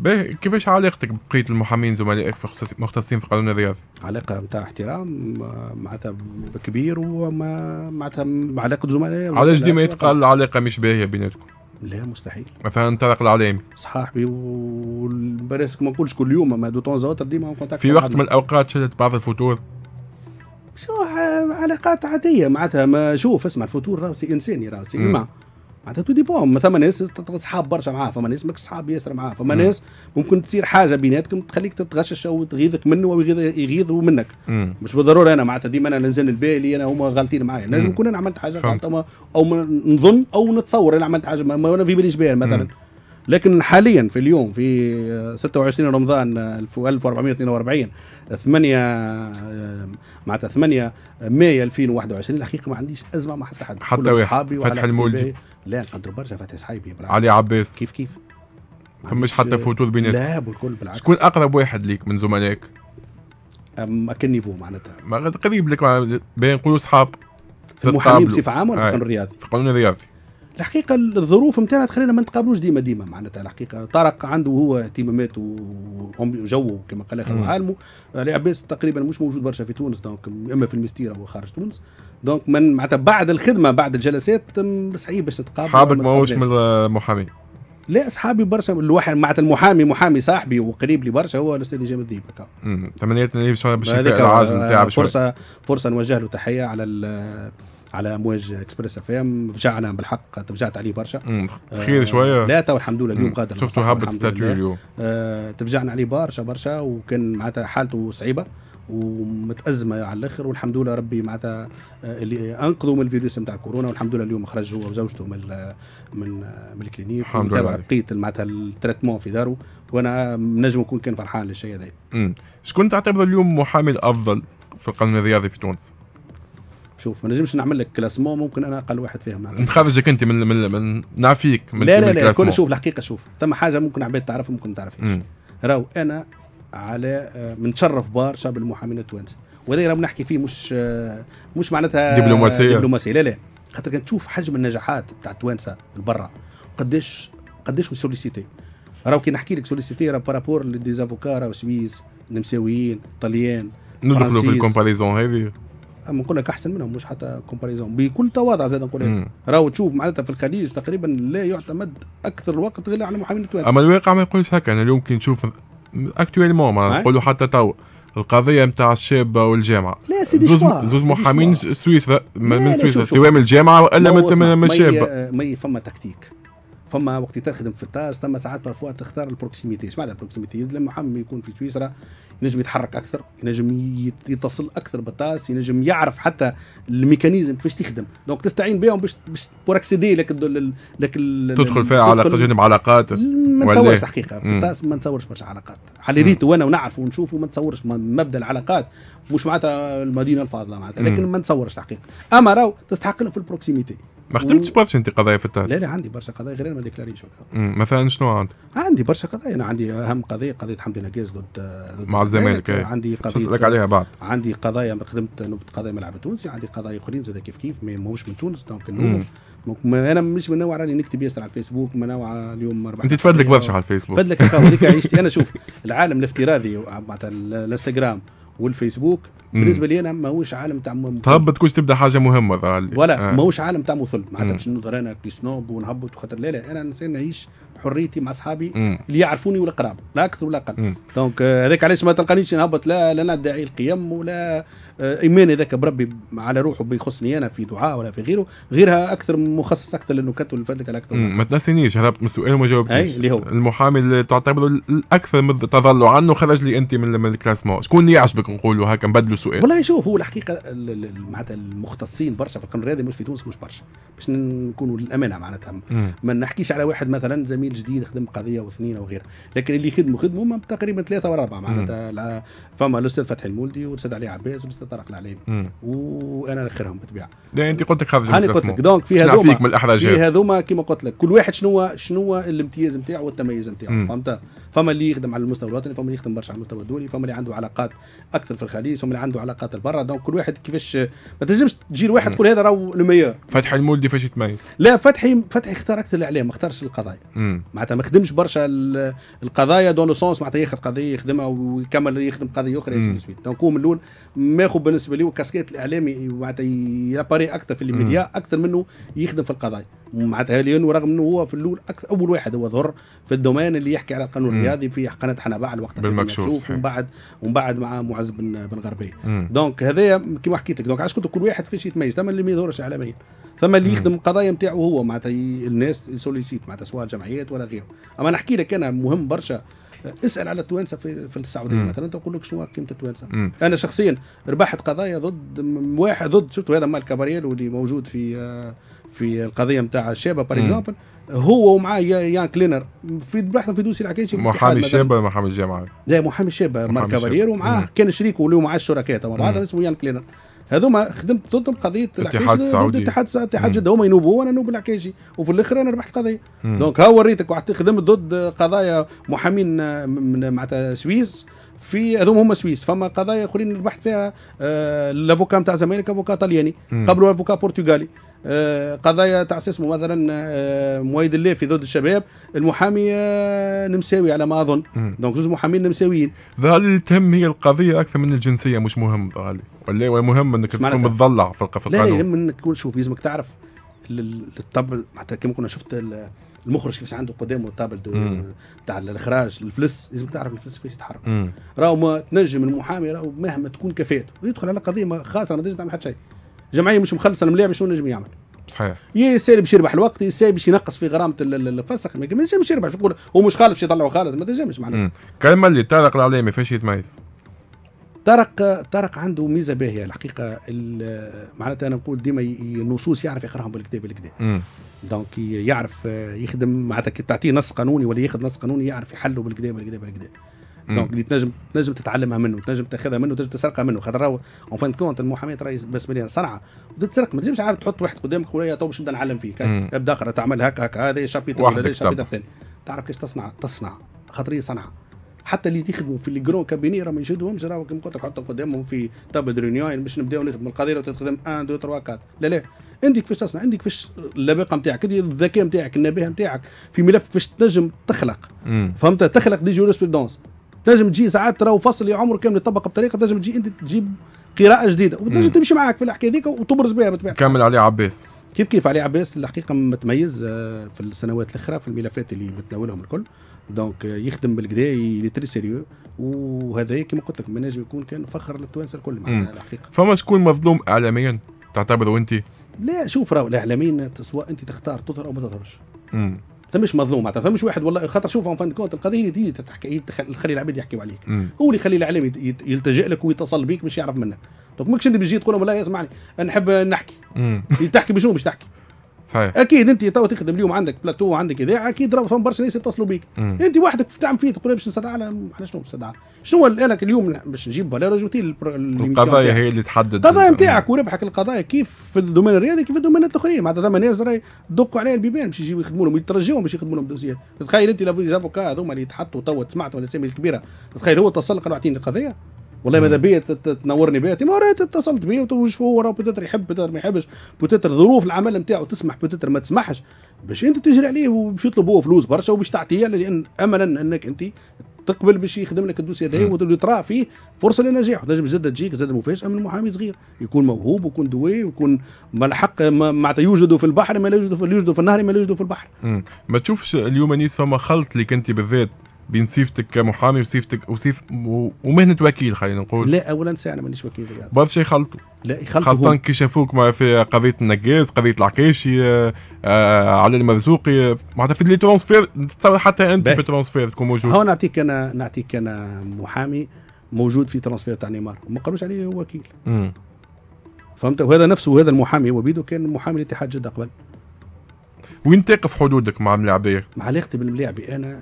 باهي كيفاش علاقتك ببقيه المحامين زملائك في مختصين في قانون الرياض؟ علاقه نتاع احترام معناتها كبير وما معناتها علاقه زملاء علاش ديما يتقال العلاقه مش باهيه بيناتكم؟ لا مستحيل مثلا طارق العلامي صحابي وبراسك ما نقولش كل يوم اما دو تون زوتر ديما في وقت من الاوقات شدت بعض الفتور شو علاقات عاديه معناتها ما شوف اسمع الفتور راسي انساني راسي سي معناتها تو ديبون فما ناس تصحاب صحاب برشا معاه فما ناس ماكش صحاب ياسر معاه فما ناس ممكن تصير حاجه بيناتكم تخليك تتغشش او تغيظك منه او يغيظوا منك مم. مش بالضروره انا معناتها ديما انا الانسان البالي انا هما غالطين معايا نجم نكون انا عملت حاجه غلطه او نظن او نتصور انا عملت حاجه ما انا في باليش بها مثلا مم. لكن حاليا في اليوم في 26 آه، رمضان 1442 آه، 8 آه، معناتها 8 ماي 2021 الحقيقه ما عنديش ازمه مع حتى حد حتى اصحابي فتح المولدي لا نقدر برشا فتح صحابي علي عباس كيف كيف فمش حتى فوتوذ بيناتهم لا بالكل بالعكس شكون اقرب واحد ليك من زملائك؟ نيفو معناتها ما قريب لك بين نقولوا صحاب في المحامين بصفه عامه ولا في القانون الرياضي؟ في القانون الرياضي الحقيقه الظروف نتاعنا تخلينا ما نتقابلوش ديما ديما معناتها الحقيقه طارق عنده هو اهتمامات وجوه كما قال لك وعالمه العباس تقريبا مش موجود برشا في تونس دونك اما في المستيره او خارج تونس دونك من معناتها بعد الخدمه بعد الجلسات صعيب باش تتقابل اصحابك ماهوش من المحامين لا اصحابي برشا الواحد مع المحامي محامي صاحبي وقريب لي برشا هو الاستاذ جامد الذيب هكا تمنيت باش يفيق العاجل نتاعه آه، فرصه فرصه نوجه له تحيه على على امواج اكسبريس اف ام رجعنا بالحق ترجعت عليه برشا خير شويه آه، لا تو الحمد لله اليوم قادر شفتوا هبط ستاتيو اليوم آه، ترجعنا عليه برشا برشا وكان معناتها حالته صعيبه ومتأزمه على الاخر والحمد لله ربي معناتها آه، اللي انقذوا من الفيروس نتاع كورونا والحمد لله اليوم خرج هو وزوجته من من من الكلينيك الحمد لله بقيت معناتها التريتمون في داره وانا نجم نكون كان فرحان للشيء هذا امم شكون تعتبر اليوم محامي الافضل في القانون الرياضي في تونس؟ شوف ما نجمش نعمل لك كلاسمون ممكن انا اقل واحد فيهم نخرجك انت من من, من نعفيك من لا لا لا كل شوف الحقيقه شوف ثم حاجه ممكن عباد تعرفها ممكن ما تعرفهاش راهو انا على آه، منتشرف بار شاب المحامين التوانسي وهذا راهو نحكي فيه مش آه، مش معناتها دبلوماسيه دبلوماسيه لا لا خاطر كان تشوف حجم النجاحات تاع التوانسه البرا قداش قداش سوليسيتي راهو كي نحكي لك سوليسيتي راه بارابور لي ديزافوكا راهو سويس النمساويين طليان ندخلوا في الكومباريزون هذه اما نقول لك احسن منهم مش حتى كومباريزون بكل تواضع زاد نقول لك إيه. راهو تشوف معناتها في الخليج تقريبا لا يعتمد اكثر وقت غير على محامين التوانسه اما الواقع ما يقولش هكا انا اليوم كي نشوف اكتويلمون ما نقولوا حتى توا القضية نتاع الشاب والجامعة لا سيدي زوز, زوز محامين سويسرا من سويسرا سواء من الجامعة والا من الشاب ما فما تكتيك فما وقت تخدم في التاس ثم ساعات بارفوا تختار البروكسيميتي ايش معنى البروكسيميتي لما حم يكون في سويسرا ينجم يتحرك اكثر ينجم يتصل اكثر بالتاس ينجم يعرف حتى الميكانيزم كيفاش تخدم دونك تستعين بهم باش باش بوركسيدي لك ال لك تدخل فيها على جانب علاقات ما نتصورش الحقيقه في التاس ما نتصورش برشا علاقات على ريتو انا ونعرف ونشوف وما نتصورش مبدا العلاقات مش معناتها المدينه الفاضله معناتها لكن ما نتصورش الحقيقه اما راهو تستحق لهم في البروكسيميتي ما خدمتش برشا انت قضايا في التاس لا لا عندي برشا قضايا غير ما ديكلاريش مثلا شنو عندك؟ عندي برشا قضايا انا عندي اهم قضيه قضيه حمدي نجاز ضد مع الزمالك عندي قضيه عليها بعد عندي قضايا خدمت نوبه قضايا ملعب التونسي عندي قضايا اخرين زاد كيف كيف ماهوش من تونس دونك انا مش من نوع راني نكتب ياسر على الفيسبوك من نوع اليوم اربع انت تفدلك برشا على الفيسبوك تفدلك هذيك عيشتي انا شوف العالم الافتراضي معناتها الانستغرام والفيسبوك بالنسبه لي انا ماهوش عالم تاع تهبط تكون تبدا حاجه مهمه ظهر لي ولا آه. ماهوش عالم تاع مثل معناتها باش نقدر انا سنوب ونهبط وخاطر لا لا انا انسان نعيش بحريتي مع اصحابي اللي يعرفوني ولا قراب لا اكثر ولا اقل دونك آه، هذاك علاش ما تلقانيش نهبط لا لا ندعي داعي القيم ولا آه، ايماني هذاك بربي على روحه بيخصني انا في دعاء ولا في غيره غيرها اكثر مخصص اكثر للنكت والفلك الاكثر ما تنسينيش هربت من السؤال وما جاوبتنيش اللي هو المحامي اللي تعتبره الاكثر تضلعا عنه خرج لي انت من الكلاسمون شكون اللي يعجبك نقولوا هكا نبدلوا السؤال والله شوف هو الحقيقه معناتها المختصين برشا في القانون الرياضي مش في تونس مش برشا باش نكونوا للامانه معناتها ما نحكيش على واحد مثلا زميل جديد خدم قضيه واثنين او غيره لكن اللي خدموا خدموا هم تقريبا ثلاثه واربعه معناتها فما الاستاذ فتحي المولدي والاستاذ علي عباس والاستاذ طارق العليم وانا اخرهم بالطبيعه لا انت قلت لك حافظ انا قلت لك دونك في هذوما في هذوما كما قلت لك كل واحد شنو شنو الامتياز نتاعو والتميز نتاعو فهمت فما اللي يخدم على المستوى الوطني فما اللي يخدم برشا على المستوى الدولي فما اللي عنده علاقات اكثر في الخليج فما اللي عنده علاقات برا دونك كل واحد كيفاش ما تنجمش تجير واحد تقول هذا راهو لو ميور فتحي المولدي فاش يتميز لا فتحي فتحي اختار اكثر الاعلام ما اختارش القضايا معناتها ما خدمش برشا القضايا دون لو سونس معناتها ياخذ قضيه يخدمها ويكمل يخدم قضيه اخرى دونك هو من الاول ماخذ بالنسبه لي كاسكيت الاعلامي معناتها ياباري اكثر في الميديا اكثر منه يخدم في القضايا معناتها لانه رغم انه هو في الاول اول واحد هو ظهر في الدومين اللي يحكي على القانون الرياضي في قناه بعد وقتها بالمكشوف ومن بعد ومن بعد مع معز بن بن غربيه دونك هذايا كيما حكيت لك دونك علاش قلت كل واحد فيش يتميز ثم اللي ما يظهرش اعلاميا ثم اللي يخدم القضايا نتاعو هو معناتها الناس سوليسيت معناتها سواء جمعيات ولا غيره اما نحكي لك انا مهم برشا اسال على التوانسه في, في السعوديه مثلا تقول لك شنو قيمه التوانسه انا شخصيا ربحت قضايا ضد واحد ضد شفت هذا مال كاباريلو واللي موجود في آه، في القضيه نتاع الشابه باغ اكزومبل هو ومعاه يان كلينر في بحثنا في دوسي العكاشي محامي الشابه محامي الجامعه لا محامي الشابه مال كافالير ومعاه كان شريكه اللي هو معاه الشركاء مع اسمه يان كلينر هذوما خدمت ضدهم قضيه الاتحاد السعودي الاتحاد السعودي الاتحاد جده هما ينوبوا وانا نوب العكاجي وفي الاخر انا ربحت قضيه دونك ها وريتك خدمت ضد قضايا محامين آه، معناتها سويس في هذوما هما سويس فما قضايا اخرين ربحت فيها آه، الافوكا نتاع زمالك افوكا طلياني قبله افوكا برتغالي آه، قضايا تاع اسمه مثلا آه، مويد الله في ضد الشباب المحامي نمساوي على ما اظن دونك زوج محامين نمساويين هل تهم هي القضيه اكثر من الجنسيه مش مهم ظهر ولا ولا مهم انك تكون متضلع في القانون لا لا يهم انك تكون شوف لازمك تعرف الطب معناتها كما كنا شفت المخرج كيفاش عنده قدامه الطابل تاع الاخراج الفلس لازم تعرف الفلس كيفاش يتحرك راهو ما تنجم المحامي راهو مهما تكون كفاته يدخل على قضيه خاسره ما تنجم تعمل حتى شيء جمعيه مش مخلصه الملاعب شنو نجم يعمل صحيح يا سالي باش يربح الوقت يا سالي باش ينقص في غرامه الفسخ ما ينجمش يربح شو يقول هو مش خالف باش يطلعه خالص ما تنجمش معناها كلمه اللي عليه ما فيهاش يتميز طارق طارق عنده ميزه باهيه الحقيقه معناتها انا نقول ديما النصوص يعرف يقراهم بالكتاب بالكدا دونك يعرف يخدم معناتها كي تعطيه نص قانوني ولا ياخذ نص قانوني يعرف يحله بالكدا بالكدا بالكدا دونك اللي تنجم تنجم تتعلمها منه تنجم تاخذها منه تنجم تسرقها منه خاطر راهو اون فان كونت المحاماه راهي بس مليان صنعه وتتسرق ما تنجمش عارف تحط واحد قدامك ولا تو باش نبدا نعلم فيك ابدا اخر تعمل هكا هكا هذا شابيتر هذا شابيتر ثاني تعرف كيفاش تصنع تصنع خاطر هي صنعه حتى اللي تخدموا في الجرون كابيني راه ما يشدهمش راه كيما قلت نحطهم قدامهم في تابل ريونيون باش نبداو نخدموا القضيه تخدم 1 2 3 4 لا لا انت كيفاش تصنع عندك كيفاش اللباقه نتاعك الذكاء نتاعك النباهه نتاعك في ملف كيفاش تنجم تخلق فهمت تخلق دي جوريسبرودونس تنجم تجي ساعات راهو فصل يا عمر كامل يطبق بطريقه تنجم تجي انت تجيب قراءه جديده وتنجم تمشي معاك في الحكايه هذيك وتبرز بها بالطبيعه كامل عليه عباس كيف كيف علي عباس الحقيقه متميز آه، في السنوات الاخرى في الملفات اللي متناولهم الكل دونك آه، يخدم بالكدا لي تري سيريو وهذا كما قلت لك نجم يكون كان فخر للتوانسه الكل معناها الحقيقه فما شكون مظلوم اعلاميا تعتبره انت؟ لا شوف راهو الاعلاميين سواء انت تختار تظهر او ما تظهرش ثمش مظلوم معناتها ثمش واحد والله خاطر شوف اون فان كونت القضيه دي تحكي تخلي العباد يحكيوا عليك هو اللي يخلي العالم يلتجئ لك ويتصل بيك باش يعرف منك دونك ماكش انت باش تجي تقول لهم والله اسمعني نحب نحكي تحكي بشنو باش تحكي صحيح. اكيد انت تو تخدم اليوم عندك بلاتو وعندك اذاعه اكيد فهم برشا ناس يتصلوا بيك انت وحدك تعمل فيه تقول باش نستدعى على شنو نستدعى شنو لك اليوم باش نجيب ولا رجوتي القضايا هي اللي تحدد القضايا نتاعك وربحك القضايا كيف في الدومين الرياضي كيف في الدومينات الاخرين معناتها ثم ناس راهي دقوا عليها البيبان باش يجيو يخدموا لهم يترجوهم باش يخدموا لهم دوسيات تتخيل انت لافوكا هذوما اللي يتحطوا تو سمعتهم الاسامي الكبيره تتخيل هو تسلق اعطيني القضيه والله ماذا بيا تنورني بيا ما اتصلت بيا وشوف هو راه بوتيتر يحب بوتيتر ما يحبش بوتيتر ظروف العمل نتاعو تسمح بوتيتر ما تسمحش باش انت تجري عليه وباش يطلب هو فلوس برشا وباش تعطيه لان املا انك انت تقبل باش يخدم لك الدوسي هذا وترى فيه فرصه للنجاح وتنجم زاد تجيك زاد مفاجاه من محامي صغير يكون موهوب ويكون دوي ويكون ملحق معناتها يوجد في البحر ما لا يوجد في, في النهر ما لا يوجد في البحر. ما تشوفش اليوم انيس فما خلط اللي كنت بالذات بين سيفتك كمحامي وسيفتك وسيف ومهنه وكيل خلينا نقول لا اولا ساعه انا مانيش وكيل يعني. برشا يخلطوا لا يخلطوا خاصه كي شافوك في قضيه النقاز قضيه العكاشي آه،, آه علي المرزوقي آه، معناتها في لي ترونسفير حتى انت بي. في ترونسفير تكون موجود هون نعطيك انا نعطيك انا محامي موجود في ترانسفير تاع نيمار ما قالوش عليه وكيل مم. فهمت وهذا نفسه وهذا المحامي هو بيدو كان محامي الاتحاد جده قبل وين تقف حدودك مع الملاعبيه؟ مع علاقتي بالملاعبي انا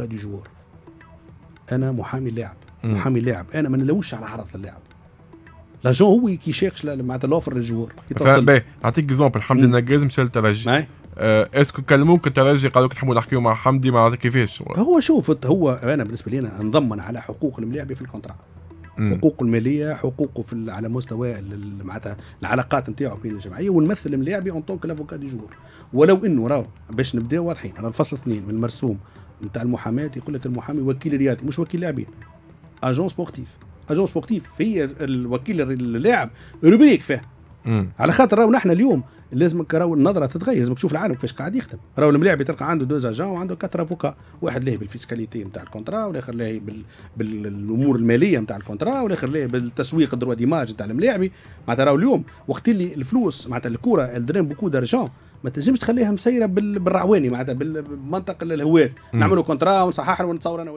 دي جوار انا محامي لاعب محامي لاعب انا ما نلوش على عرض اللاعب لاجون هو كي شيخش معناتها لوفر للجوار باهي نعطيك اكزومبل حمدي النقاز مشى للترجي اسكو كلموك الترجي قالوا لك نحبوا نحكيوا مع حمدي معناتها كيفاش هو شوف هو انا بالنسبه لي انا انضمن على حقوق الملاعبي في الكونترا حقوقه الماليه حقوقه في على مستوى معناتها العلاقات نتاعو بين الجمعيه ونمثل الملاعبي اون طونك لافوكا دي جور ولو انه راه باش نبداو واضحين راه الفصل اثنين من المرسوم نتاع المحاماه يقول لك المحامي وكيل رياضي مش وكيل لاعبين اجون سبورتيف اجون سبورتيف هي الوكيل اللاعب روبريك فيه مم. على خاطر راهو نحن اليوم لازمك راهو النظره تتغير لازمك تشوف العالم كيفاش قاعد يخدم راهو الملاعب تلقى عنده دوز اجون وعنده كاتر افوكا واحد لاهي بالفيسكاليتي نتاع الكونترا والاخر لاهي بال... بالامور الماليه نتاع الكونترا والاخر لاهي بالتسويق الدروا ديماج نتاع الملاعبي معناتها راهو اليوم وقت اللي الفلوس معناتها الكوره الدرين بوكو دارجون ما تنجمش تخليها مسيره بالرعواني معناتها بالمنطق الهواء نعملوا كونترا ونصحح ونتصور انا